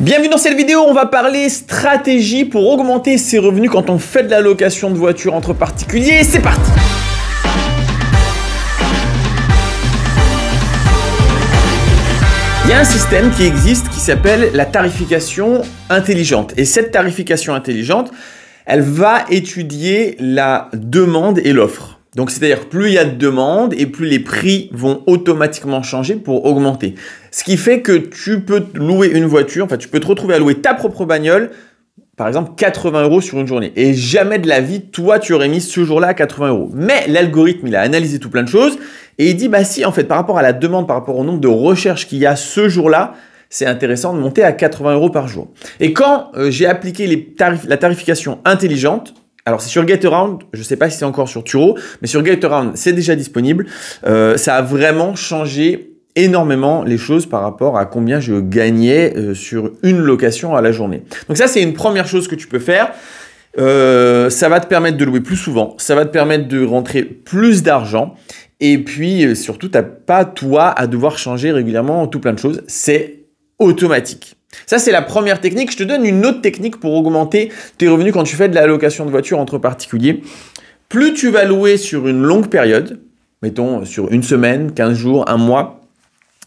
Bienvenue dans cette vidéo, on va parler stratégie pour augmenter ses revenus quand on fait de la location de voiture entre particuliers. C'est parti Il y a un système qui existe qui s'appelle la tarification intelligente. Et cette tarification intelligente, elle va étudier la demande et l'offre. Donc c'est-à-dire plus il y a de demandes et plus les prix vont automatiquement changer pour augmenter. Ce qui fait que tu peux louer une voiture, enfin tu peux te retrouver à louer ta propre bagnole, par exemple 80 euros sur une journée. Et jamais de la vie, toi tu aurais mis ce jour-là à 80 euros. Mais l'algorithme, il a analysé tout plein de choses et il dit, bah si, en fait, par rapport à la demande, par rapport au nombre de recherches qu'il y a ce jour-là, c'est intéressant de monter à 80 euros par jour. Et quand euh, j'ai appliqué les la tarification intelligente, alors c'est sur GetAround, je ne sais pas si c'est encore sur Turo, mais sur GetAround, c'est déjà disponible. Euh, ça a vraiment changé énormément les choses par rapport à combien je gagnais euh, sur une location à la journée. Donc ça, c'est une première chose que tu peux faire. Euh, ça va te permettre de louer plus souvent, ça va te permettre de rentrer plus d'argent. Et puis surtout, tu n'as pas toi à devoir changer régulièrement tout plein de choses. C'est automatique. Ça, c'est la première technique. Je te donne une autre technique pour augmenter tes revenus quand tu fais de la location de voiture entre particuliers. Plus tu vas louer sur une longue période, mettons sur une semaine, 15 jours, un mois,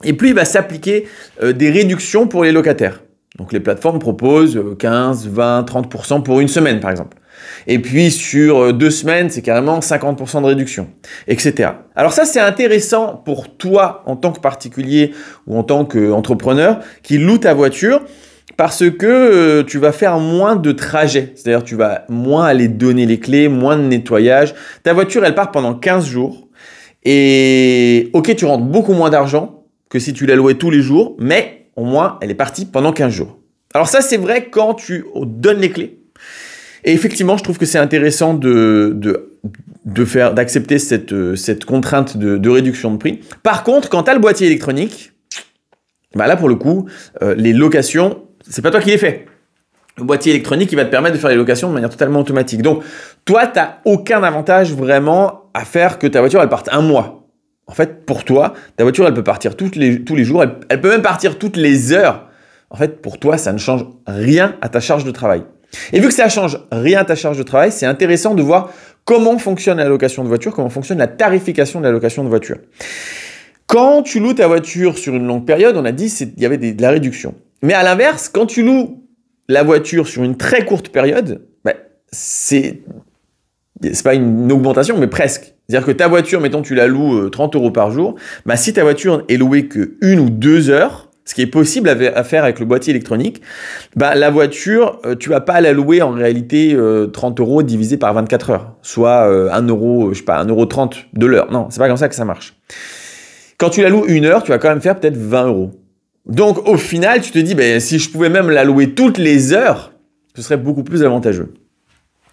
et plus il va s'appliquer euh, des réductions pour les locataires. Donc les plateformes proposent 15, 20, 30% pour une semaine par exemple. Et puis sur euh, deux semaines, c'est carrément 50% de réduction, etc. Alors ça, c'est intéressant pour toi en tant que particulier ou en tant qu'entrepreneur qui loue ta voiture parce que euh, tu vas faire moins de trajets. C'est-à-dire tu vas moins aller donner les clés, moins de nettoyage. Ta voiture, elle part pendant 15 jours. Et ok, tu rentres beaucoup moins d'argent que si tu la louais tous les jours, mais au moins, elle est partie pendant 15 jours. Alors ça, c'est vrai quand tu donnes les clés. Et effectivement, je trouve que c'est intéressant de, de, faire, d'accepter cette, cette contrainte de, réduction de prix. Par contre, quand tu as le boîtier électronique, bah là, pour le coup, euh, les locations, c'est pas toi qui les fais. Le boîtier électronique, il va te permettre de faire les locations de manière totalement automatique. Donc, toi, tu n'as aucun avantage vraiment à faire que ta voiture, elle parte un mois. En fait, pour toi, ta voiture, elle peut partir tous les jours, elle, peut même partir toutes les heures. En fait, pour toi, ça ne change rien à ta charge de travail. Et vu que ça change rien à ta charge de travail, c'est intéressant de voir comment fonctionne la location de voiture, comment fonctionne la tarification de la location de voiture. Quand tu loues ta voiture sur une longue période, on a dit qu'il y avait de la réduction. Mais à l'inverse, quand tu loues la voiture sur une très courte période, ben, c'est c'est pas une augmentation, mais presque. C'est-à-dire que ta voiture, mettons, tu la loues 30 euh, euros par jour, bah, si ta voiture est louée que une ou deux heures, ce qui est possible à faire avec le boîtier électronique, bah, la voiture, euh, tu vas pas la louer en réalité 30 euh, euros divisé par 24 heures, soit 1 euro, je sais pas, 1 euro 30 de l'heure. Non, c'est pas comme ça que ça marche. Quand tu la loues une heure, tu vas quand même faire peut-être 20 euros. Donc au final, tu te dis, bah, si je pouvais même la louer toutes les heures, ce serait beaucoup plus avantageux.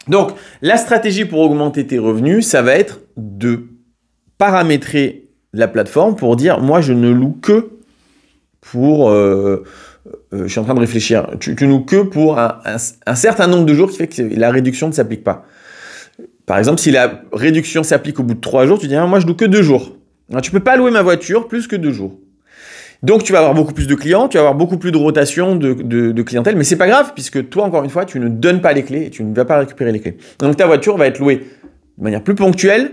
Donc, la stratégie pour augmenter tes revenus, ça va être de paramétrer la plateforme pour dire, moi, je ne loue que pour... Euh, euh, je suis en train de réfléchir. Tu, tu loues que pour un, certain nombre de jours qui fait que la réduction ne s'applique pas. Par exemple, si la réduction s'applique au bout de trois jours, tu dis, ah, moi, je loue que deux jours. Ah, tu ne peux pas louer ma voiture plus que deux jours. Donc tu vas avoir beaucoup plus de clients, tu vas avoir beaucoup plus de rotation de, clientèle, mais c'est pas grave puisque toi encore une fois tu ne donnes pas les clés et tu ne vas pas récupérer les clés. Donc ta voiture va être louée de manière plus ponctuelle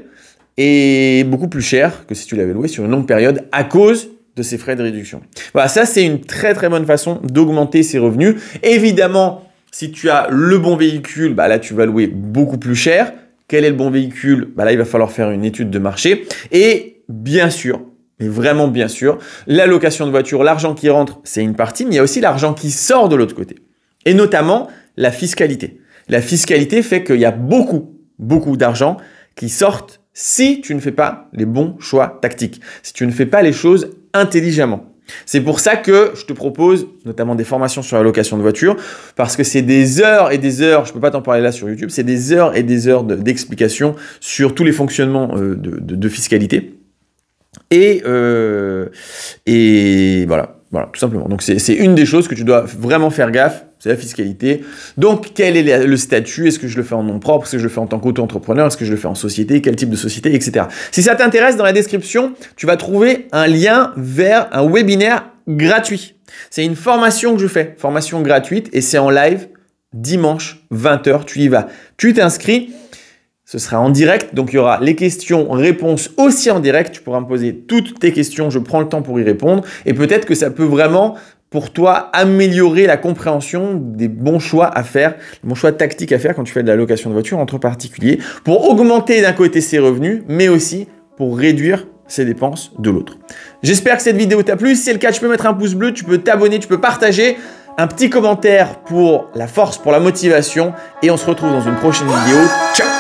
et beaucoup plus chère que si tu l'avais louée sur une longue période à cause de ces frais de réduction. Voilà, ça c'est une très très bonne façon d'augmenter ses revenus. Évidemment, si tu as le bon véhicule, bah là tu vas louer beaucoup plus cher. Quel est le bon véhicule bah Là il va falloir faire une étude de marché. Et bien sûr, mais vraiment bien sûr. La location de voiture, l'argent qui rentre, c'est une partie, mais il y a aussi l'argent qui sort de l'autre côté. Et notamment la fiscalité. La fiscalité fait qu'il y a beaucoup, beaucoup d'argent qui sortent si tu ne fais pas les bons choix tactiques, si tu ne fais pas les choses intelligemment. C'est pour ça que je te propose notamment des formations sur la location de voiture, parce que c'est des heures et des heures, je ne peux pas t'en parler là sur YouTube, c'est des heures et des heures d'explications sur tous les fonctionnements euh, de fiscalité. Euh, et, voilà, voilà, tout simplement. Donc c'est une des choses que tu dois vraiment faire gaffe, c'est la fiscalité. Donc quel est le statut Est-ce que je le fais en nom propre Est-ce que je le fais en tant qu'auto-entrepreneur Est-ce que je le fais en société Quel type de société Etc. Si ça t'intéresse, dans la description, tu vas trouver un lien vers un webinaire gratuit. C'est une formation que je fais, formation gratuite, et c'est en live dimanche 20h. Tu y vas, tu t'inscris. Ce sera en direct, donc il y aura les questions-réponses aussi en direct. Tu pourras me poser toutes tes questions, je prends le temps pour y répondre. Et peut-être que ça peut vraiment, pour toi, améliorer la compréhension des bons choix à faire, des bons choix tactiques à faire quand tu fais de la location de voiture entre particuliers, pour augmenter d'un côté ses revenus, mais aussi pour réduire ses dépenses de l'autre. J'espère que cette vidéo t'a plu. Si c'est le cas, tu peux mettre un pouce bleu, tu peux t'abonner, tu peux partager, un petit commentaire pour la force, pour la motivation, et on se retrouve dans une prochaine vidéo. Ciao